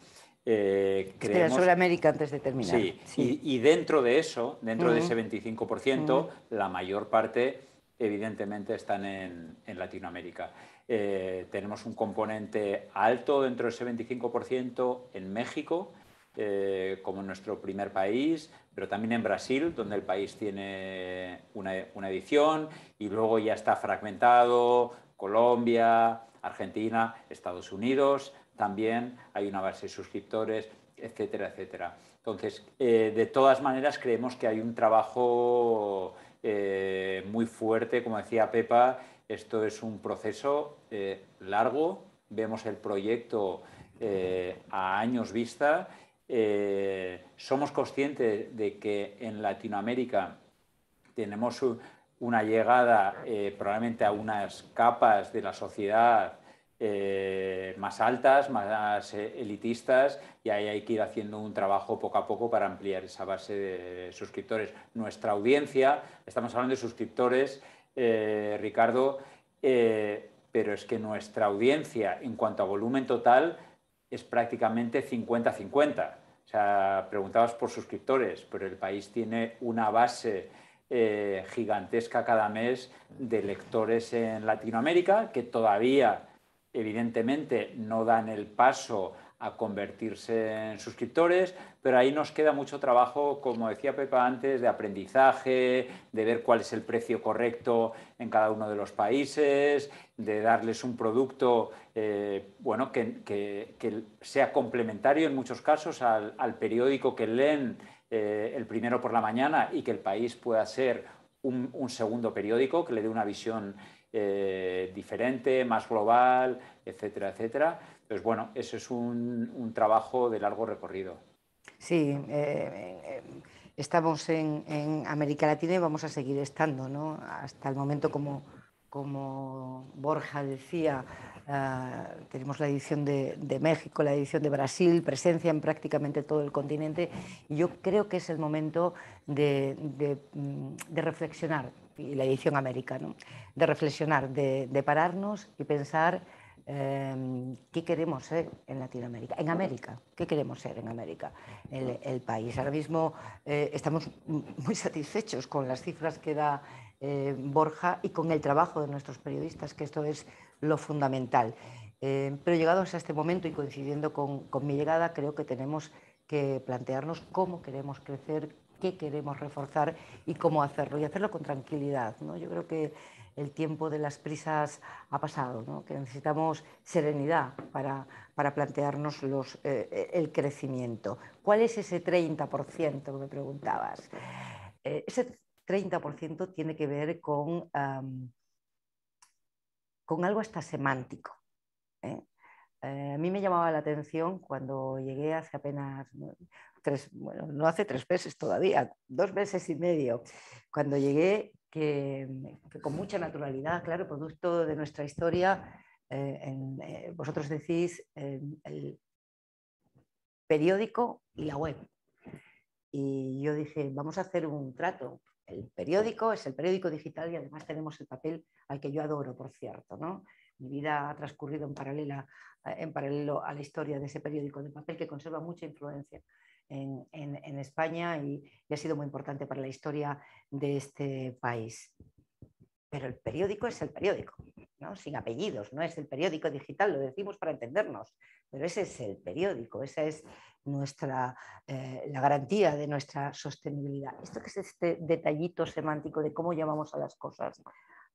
Eh, sobre América antes de terminar. Sí, Y, dentro de eso, dentro de ese 25%, la mayor parte evidentemente están en, en Latinoamérica. Eh, tenemos un componente alto dentro de ese 25% en México, eh, como nuestro primer país, pero también en Brasil, donde el país tiene una, edición y luego ya está fragmentado, Colombia, Argentina, Estados Unidos, también hay una base de suscriptores, etcétera, etcétera. Entonces, eh, de todas maneras, creemos que hay un trabajo eh, muy fuerte, como decía Pepa, esto es un proceso largo, vemos el proyecto a años vista eh, somos conscientes de que en Latinoamérica tenemos una llegada eh, probablemente a unas capas de la sociedad eh, más altas, más elitistas, y ahí hay que ir haciendo un trabajo poco a poco para ampliar esa base de suscriptores. Nuestra audiencia, estamos hablando de suscriptores, Ricardo, pero es que nuestra audiencia en cuanto a volumen total es prácticamente 50-50. O sea, preguntabas por suscriptores, pero el país tiene una base eh, gigantesca cada mes de lectores en Latinoamérica que todavía, evidentemente, no dan el paso a convertirse en suscriptores, pero ahí nos queda mucho trabajo, como decía Pepa antes, de aprendizaje, de ver cuál es el precio correcto en cada uno de los países, de darles un producto eh, bueno, que, sea complementario en muchos casos al, periódico que leen eh, el primero por la mañana y que el país pueda ser un, segundo periódico que le dé una visión eh, diferente, más global, etcétera, etcétera pues bueno, eso es un, trabajo de largo recorrido. Sí, eh, eh, estamos en, América Latina y vamos a seguir estando, ¿no? Hasta el momento, como, como Borja decía, eh, tenemos la edición de, México, la edición de Brasil, presencia en prácticamente todo el continente. Y yo creo que es el momento de, reflexionar, y la edición América, ¿no? de reflexionar, de pararnos y pensar Em, ¿qué queremos ser en Latinoamérica? En América, ¿qué queremos ser en América? El, el país. Ahora mismo eh, estamos muy satisfechos con las cifras que da eh, Borja y con el trabajo de nuestros periodistas, que esto es lo fundamental. Eh, pero llegados a este momento y coincidiendo con, con mi llegada, creo que tenemos que plantearnos cómo queremos crecer, qué queremos reforzar y cómo hacerlo, y hacerlo con tranquilidad. ¿no? Yo creo que el tiempo de las prisas ha pasado, que necesitamos serenidad para, plantearnos eh, eh, el crecimiento. ¿Cuál es ese 30% que me preguntabas? Eh, ese 30% tiene que ver con, con algo hasta semántico. a mí me llamaba la atención cuando llegué hace apenas tres, bueno, no hace tres meses todavía, dos meses y medio, cuando llegué que, con mucha naturalidad, claro, producto de nuestra historia, eh, en, eh, vosotros decís eh, el periódico y la web. Y yo dije, vamos a hacer un trato. El periódico es el periódico digital y además tenemos el papel al que yo adoro, por cierto. ¿no? Mi vida ha transcurrido en, paralela, en paralelo a la historia de ese periódico de papel que conserva mucha influencia en, España y, ha sido muy importante para la historia de este país. Pero el periódico es el periódico, sin apellidos, no es el periódico digital, lo decimos para entendernos, pero ese es el periódico, esa es nuestra, eh, la garantía de nuestra sostenibilidad. Esto que es este detallito semántico de cómo llamamos a las cosas,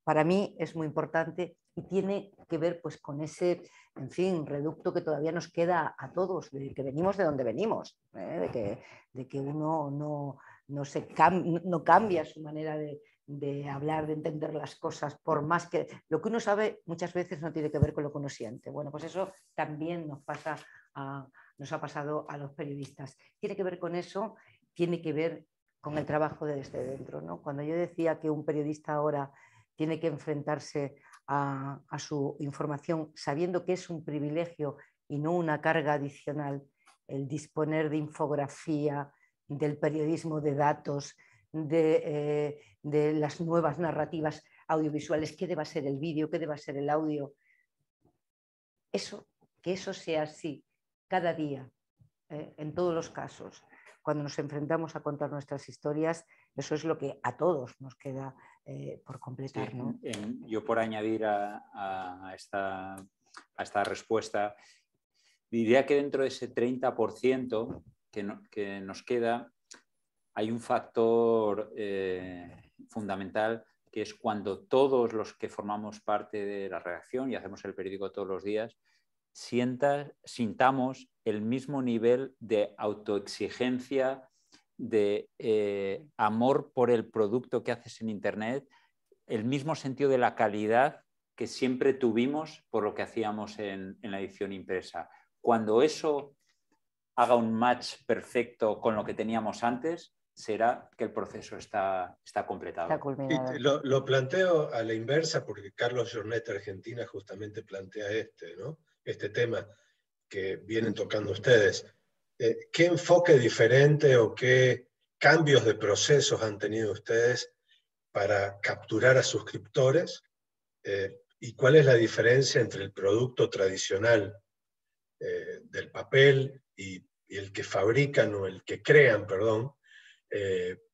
para mí es muy importante y tiene que ver pues con ese, en fin, reducto que todavía nos queda a todos, de que venimos de donde venimos, ¿eh? de, que, uno no, no, se no cambia su manera de, hablar, de entender las cosas, por más que lo que uno sabe muchas veces no tiene que ver con lo que uno siente. Bueno, pues eso también nos pasa a, nos ha pasado a los periodistas. Tiene que ver con eso, tiene que ver con el trabajo desde dentro. Cuando yo decía que un periodista ahora tiene que enfrentarse a, su información sabiendo que es un privilegio y no una carga adicional el disponer de infografía, del periodismo de datos, de, eh, las nuevas narrativas audiovisuales, qué deba ser el vídeo, qué deba ser el audio. Eso, que eso sea así cada día, eh, en todos los casos, cuando nos enfrentamos a contar nuestras historias, eso es lo que a todos nos queda eh, por completar. yo por añadir a, esta, respuesta, diría que dentro de ese 30% que, nos queda, hay un factor eh, fundamental que es cuando todos los que formamos parte de la redacción y hacemos el periódico todos los días, sintamos el mismo nivel de autoexigencia de eh, amor por el producto que haces en Internet, el mismo sentido de la calidad que siempre tuvimos por lo que hacíamos en, la edición impresa. Cuando eso haga un match perfecto con lo que teníamos antes, será que el proceso está, completado. lo, planteo a la inversa porque Carlos Jornet Argentina justamente plantea este, este tema que vienen tocando ustedes. Eh, qué enfoque diferente o qué cambios de procesos han tenido ustedes para capturar a suscriptores eh, y cuál es la diferencia entre el producto tradicional eh, del papel y, el que fabrican o el que crean, perdón,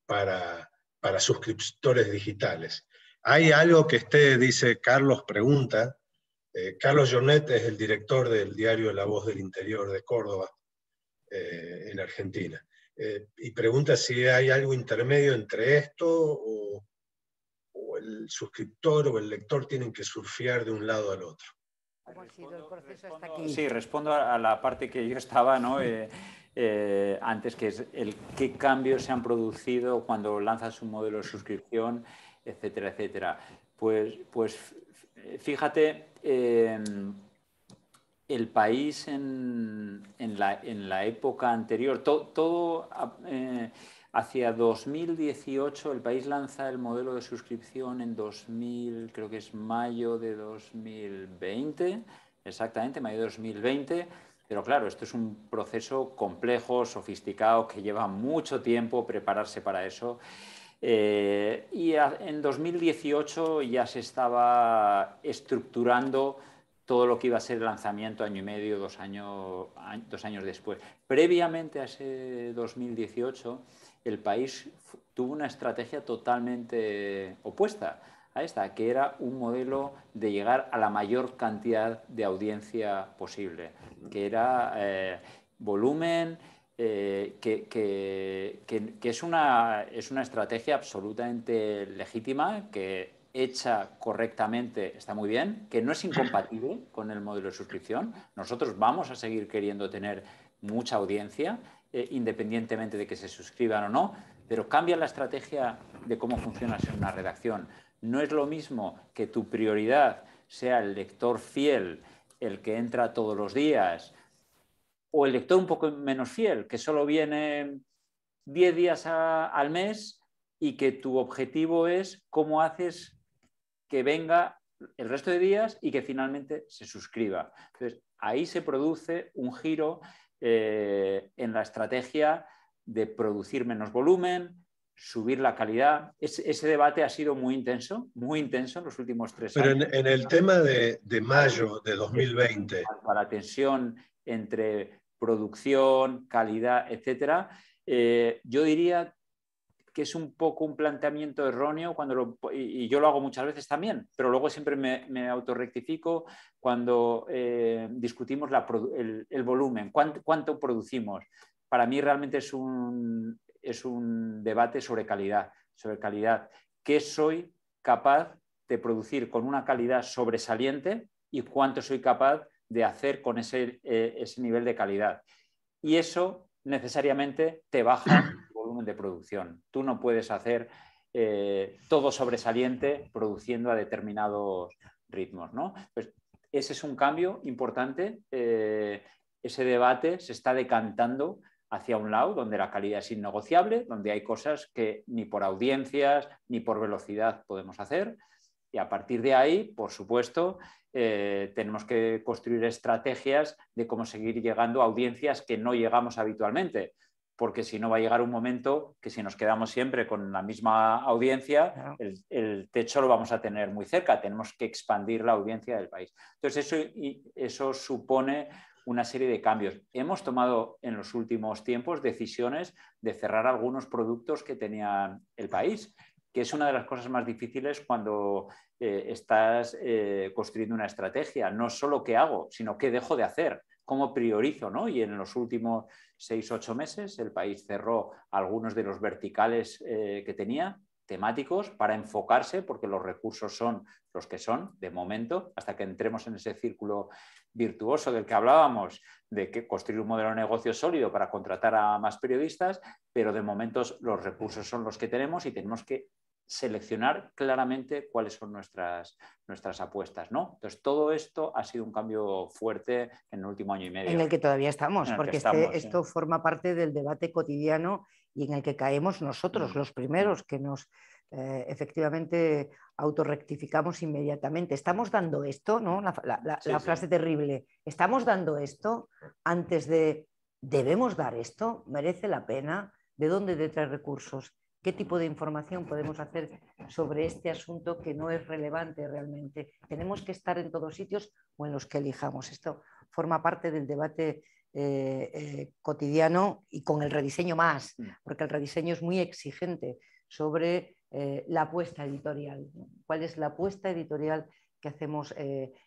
para, para suscriptores digitales. Hay algo que usted dice Carlos, pregunta. Carlos Jornet es el director del diario La Voz del Interior de Córdoba. Eh, en Argentina. Eh, y pregunta si hay algo intermedio entre esto o, el suscriptor o el lector tienen que surfear de un lado al otro. sí, respondo a la parte que yo estaba ¿no? Eh, antes, que es el qué cambios se han producido cuando lanzas un modelo de suscripción, etcétera, etcétera. Pues, pues fíjate el país en, la, época anterior, todo eh, hacia 2018, el país lanza el modelo de suscripción en 2000, creo que es mayo de 2020, exactamente, mayo de 2020. Pero claro, esto es un proceso complejo, sofisticado, que lleva mucho tiempo prepararse para eso. Eh, y en 2018 ya se estaba estructurando todo lo que iba a ser el lanzamiento año y medio, dos, años, dos años después. Previamente a ese 2018, el país tuvo una estrategia totalmente opuesta a esta, que era un modelo de llegar a la mayor cantidad de audiencia posible, que era eh, volumen, eh, que, es, una, es una estrategia absolutamente legítima que hecha correctamente está muy bien, que no es incompatible con el modelo de suscripción. Nosotros vamos a seguir queriendo tener mucha audiencia, eh, independientemente de que se suscriban o no, pero cambia la estrategia de cómo funciona en una redacción. No es lo mismo que tu prioridad sea el lector fiel, el que entra todos los días, o el lector un poco menos fiel, que solo viene 10 días al mes y que tu objetivo es cómo haces que venga el resto de días y que finalmente se suscriba. Entonces, ahí se produce un giro eh, en la estrategia de producir menos volumen, subir la calidad. ese debate ha sido muy intenso, muy intenso en los últimos tres años. Pero en, el tema de, mayo de 2020. Para la tensión entre producción, calidad, etcétera, eh, yo diría que es un poco un planteamiento erróneo cuando lo, y, yo lo hago muchas veces también, pero luego siempre me, autorrectifico cuando eh, discutimos el, volumen, cuánto, producimos. Para mí realmente es un, es un debate sobre calidad, sobre calidad. ¿Qué soy capaz de producir con una calidad sobresaliente y cuánto soy capaz de hacer con ese, eh, ese nivel de calidad? Y eso necesariamente te baja de producción. Tú no puedes hacer eh, todo sobresaliente produciendo a determinados ritmos. ¿no? Pues ese es un cambio importante. Eh, ese debate se está decantando hacia un lado donde la calidad es innegociable, donde hay cosas que ni por audiencias ni por velocidad podemos hacer. Y a partir de ahí, por supuesto, eh, tenemos que construir estrategias de cómo seguir llegando a audiencias que no llegamos habitualmente porque si no va a llegar un momento que si nos quedamos siempre con la misma audiencia, el, techo lo vamos a tener muy cerca, tenemos que expandir la audiencia del país. Entonces, eso, eso supone una serie de cambios. Hemos tomado en los últimos tiempos decisiones de cerrar algunos productos que tenía el país, que es una de las cosas más difíciles cuando eh, estás eh, construyendo una estrategia, no solo qué hago, sino qué dejo de hacer, cómo priorizo, Y en los últimos seis, ocho meses. El país cerró algunos de los verticales eh, que tenía temáticos para enfocarse, porque los recursos son los que son de momento, hasta que entremos en ese círculo virtuoso del que hablábamos, de que construir un modelo de negocio sólido para contratar a más periodistas, pero de momento los recursos son los que tenemos y tenemos que seleccionar claramente cuáles son nuestras, nuestras apuestas. ¿no? Entonces, todo esto ha sido un cambio fuerte en el último año y medio. En el que todavía estamos, porque esto forma parte del debate cotidiano y en el que caemos nosotros, mm. los primeros que nos eh, efectivamente autorrectificamos inmediatamente. Estamos dando esto, ¿no? La, frase terrible. Estamos dando esto antes de, ¿debemos dar esto? ¿Merece la pena? ¿De dónde traer recursos? ¿Qué tipo de información podemos hacer sobre este asunto que no es relevante realmente? ¿Tenemos que estar en todos sitios o en los que elijamos? Esto forma parte del debate eh, eh, cotidiano y con el rediseño más, mm. porque el rediseño es muy exigente sobre eh, la apuesta editorial. ¿Cuál es la apuesta editorial que hacemos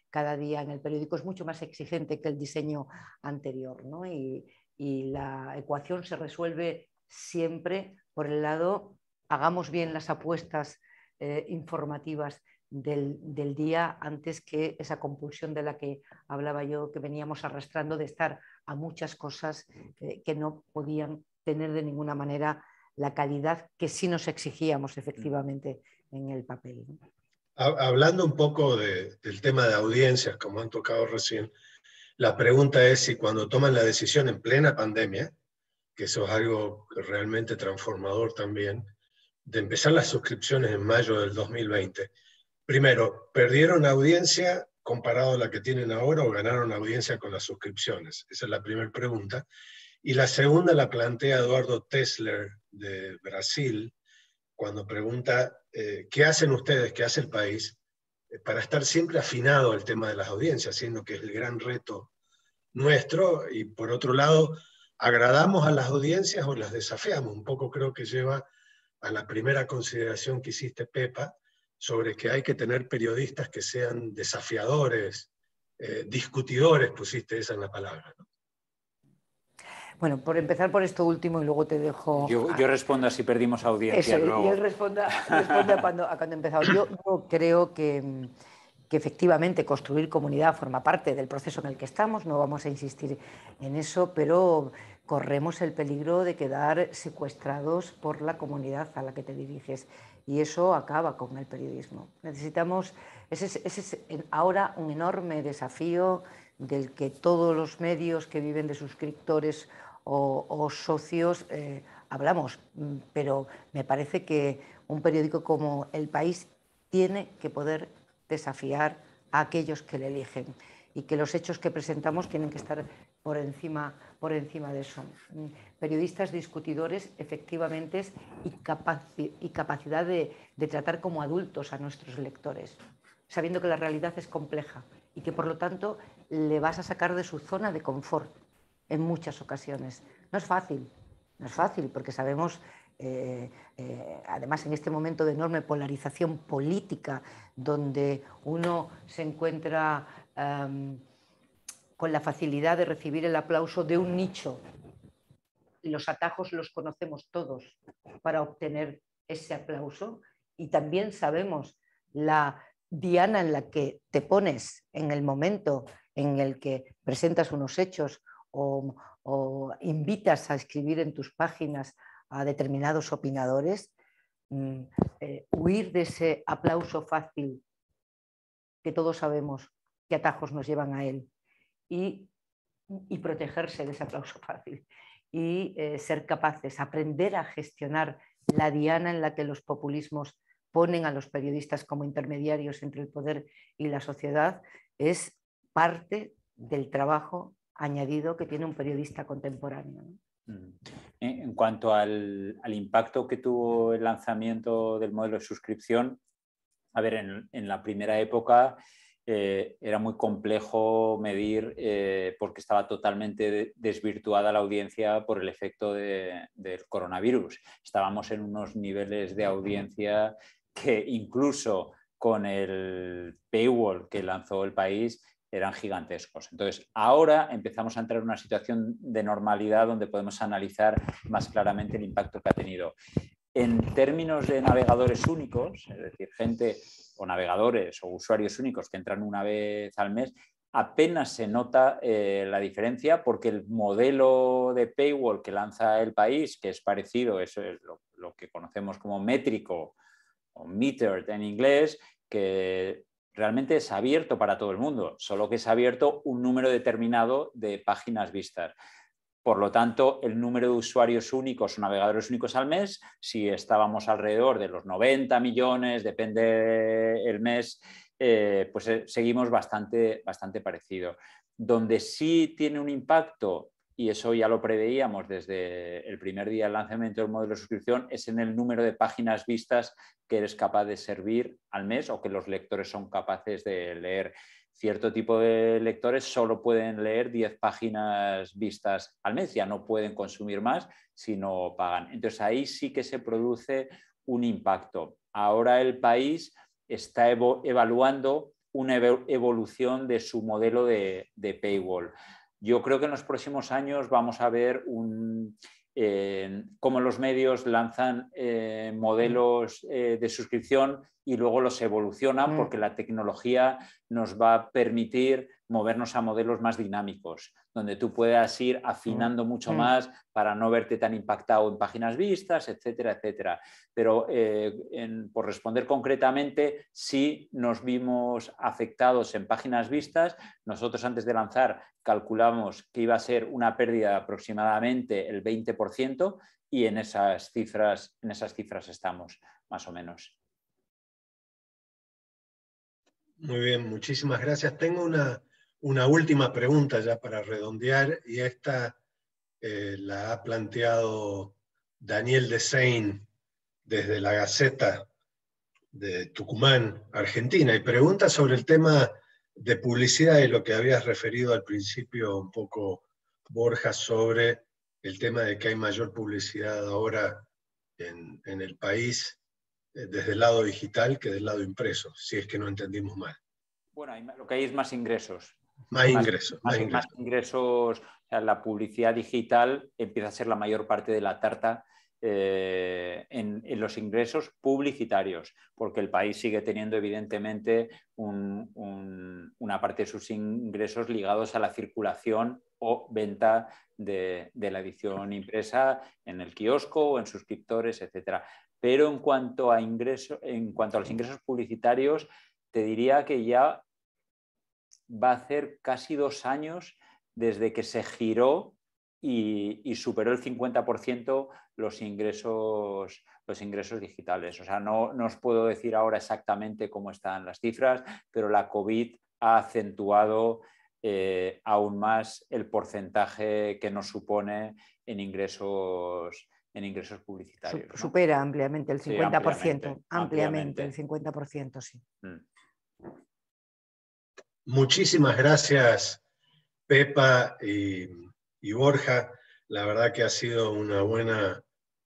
cada día en el periódico? Es mucho más exigente que el diseño anterior, Y, y la ecuación se resuelve siempre por el lado, hagamos bien las apuestas eh, informativas del, día antes que esa compulsión de la que hablaba yo, que veníamos arrastrando de estar a muchas cosas eh, que no podían tener de ninguna manera la calidad que sí nos exigíamos efectivamente en el papel. Hablando un poco del tema de audiencias, como han tocado recién, la pregunta es si cuando toman la decisión en plena pandemia, que eso es algo realmente transformador también, de empezar las suscripciones en mayo del 2020. Primero, ¿perdieron audiencia comparado a la que tienen ahora o ganaron audiencia con las suscripciones? Esa es la primera pregunta. Y la segunda la plantea Eduardo Tesler de Brasil, cuando pregunta, eh, ¿qué hacen ustedes, qué hace el país eh, para estar siempre afinado al tema de las audiencias, siendo que es el gran reto nuestro? Y por otro lado, agradamos a las audiencias o las desafiamos. Un poco creo que lleva a la primera consideración que hiciste, Pepa, sobre que hay que tener periodistas que sean desafiadores, eh, discutidores, pusiste esa en la palabra. Bueno, por empezar por esto último y luego te dejo. Yo, yo respondo a si perdimos audiencia. Yo respondo, a, cuando, he empezado. yo [coughs] creo que que efectivamente construir comunidad forma parte del proceso en el que estamos, no vamos a insistir en eso, pero corremos el peligro de quedar secuestrados por la comunidad a la que te diriges y eso acaba con el periodismo. Necesitamos, ese es, ahora un enorme desafío del que todos los medios que viven de suscriptores o, socios eh, hablamos, mm, pero me parece que un periódico como El País tiene que poder desafiar a aquellos que le eligen y que los hechos que presentamos tienen que estar por encima, por encima de eso. Periodistas discutidores, efectivamente, y, y capacidad de, de tratar como adultos a nuestros lectores, sabiendo que la realidad es compleja y que, por lo tanto, le vas a sacar de su zona de confort en muchas ocasiones. No es fácil, no es fácil, porque sabemos eh, eh, además en este momento de enorme polarización política, donde uno se encuentra em, con la facilidad de recibir el aplauso de un nicho. Los atajos los conocemos todos para obtener ese aplauso y también sabemos la diana en la que te pones en el momento en el que presentas unos hechos o invitas a escribir en tus páginas a determinados opinadores, mm, eh, huir de ese aplauso fácil que todos sabemos qué atajos nos llevan a él y, protegerse de ese aplauso [laughs] fácil y eh, ser capaces, aprender a gestionar la diana en la que los populismos ponen a los periodistas como intermediarios entre el poder y la sociedad, es parte del trabajo añadido que tiene un periodista contemporáneo. Mm. En cuanto al, impacto que tuvo el lanzamiento del modelo de suscripción, a ver, en, la primera época eh, era muy complejo medir eh, porque estaba totalmente desvirtuada la audiencia por el efecto del coronavirus. Estábamos en unos niveles de audiencia que incluso con el paywall que lanzó el país eran gigantescos. Entonces, ahora empezamos a entrar en una situación de normalidad donde podemos analizar más claramente el impacto que ha tenido. En términos de navegadores únicos, es decir, gente o navegadores o usuarios únicos que entran una vez al mes, apenas se nota eh, la diferencia porque el modelo de paywall que lanza el país, que es parecido, es lo, lo que conocemos como métrico o metered en inglés, que realmente es abierto para todo el mundo, solo que es abierto un número determinado de páginas vistas. Por lo tanto, el número de usuarios únicos o navegadores únicos al mes, si estábamos alrededor de los 90 millones, depende el mes, eh, pues eh, seguimos bastante, bastante parecido. Donde sí tiene un impacto y eso ya lo preveíamos desde el primer día del lanzamiento del modelo de suscripción, es en el número de páginas vistas que eres capaz de servir al mes o que los lectores son capaces de leer. Cierto tipo de lectores solo pueden leer 10 páginas vistas al mes, ya no pueden consumir más si no pagan. Entonces ahí sí que se produce un impacto. Ahora el país está evaluando una evolución de su modelo de, de paywall yo creo que en los próximos años vamos a ver un, eh, cómo los medios lanzan eh, modelos eh, de suscripción y luego los evolucionan mm. porque la tecnología nos va a permitir movernos a modelos más dinámicos donde tú puedas ir afinando mucho mm. más para no verte tan impactado en páginas vistas, etcétera, etcétera. Pero eh, por responder concretamente, sí nos vimos afectados en páginas vistas. Nosotros antes de lanzar calculamos que iba a ser una pérdida de aproximadamente el 20% y en esas cifras, en esas cifras estamos, más o menos. Muy bien, muchísimas gracias. Tengo una una última pregunta ya para redondear, y esta eh, la ha planteado Daniel de desde la Gaceta de Tucumán, Argentina, y pregunta sobre el tema de publicidad y lo que habías referido al principio un poco, Borja, sobre el tema de que hay mayor publicidad ahora en, el país eh, desde el lado digital que del lado impreso, si es que no entendimos mal. Bueno, lo que hay es más ingresos. Más, ingresos. Más, ingresos. la publicidad digital empieza a ser la mayor parte de la tarta eh, en, los ingresos publicitarios, porque el país sigue teniendo evidentemente una parte de sus ingresos ligados a la circulación o venta de, la edición impresa en el kiosco o en suscriptores, etc. Pero en cuanto, a en cuanto a los ingresos publicitarios, te diría que ya va a ser casi dos años desde que se giró y, superó el 50% los ingresos, los ingresos digitales. O sea, no, no os puedo decir ahora exactamente cómo están las cifras, pero la COVID ha acentuado eh, aún más el porcentaje que nos supone en ingresos, en ingresos publicitarios. Supera ampliamente el 50%, ampliamente, el 50%, sí. Mm. Muchísimas gracias, Pepa y, Borja. La verdad que ha sido una buena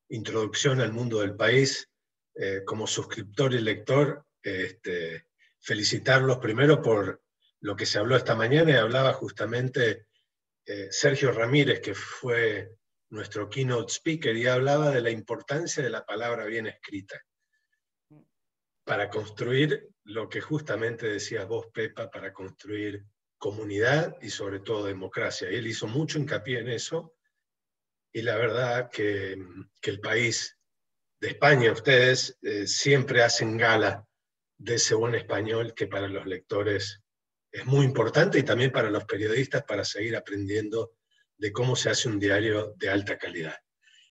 introducción al mundo del país. Eh, como suscriptor y lector, este, felicitarlos primero por lo que se habló esta mañana y hablaba justamente eh, Sergio Ramírez, que fue nuestro keynote speaker, y hablaba de la importancia de la palabra bien escrita para construir lo que justamente decías vos, Pepa, para construir comunidad y sobre todo democracia. Y él hizo mucho hincapié en eso y la verdad que, el país de España, ustedes eh, siempre hacen gala de ese buen español que para los lectores es muy importante y también para los periodistas para seguir aprendiendo de cómo se hace un diario de alta calidad.